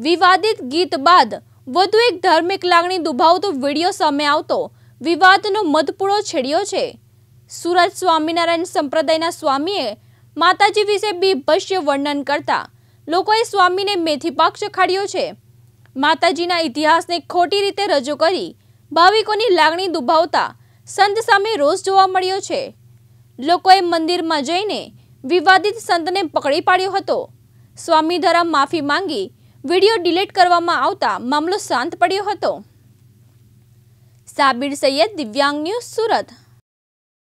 વિવાદિત ગીત બાદ વધુ એક ધાર્મિક લાગણી દુભાવતો વિડીયો સામે આવતો વિવાદનો મધપૂળો છેડ્યો છે સુરત સ્વામિનારાયણ સંપ્રદાયના સ્વામીએ માતાજી વિશે બીભસ્ય વર્ણન કરતા લોકોએ સ્વામીને મેથીપાક ચખાડ્યો છે માતાજીના ઇતિહાસને ખોટી રીતે રજૂ કરી ભાવિકોની લાગણી દુભાવતા સંત સામે રોષ જોવા મળ્યો છે લોકોએ મંદિરમાં જઈને વિવાદિત સંતને પકડી પાડ્યો હતો સ્વામી દ્વારા માફી માંગી વિડીયો ડિલીટ કરવામાં આવતા મામલો શાંત પડ્યો હતો સાબિર સૈયદ દિવ્યાંગ ન્યૂઝ સુરત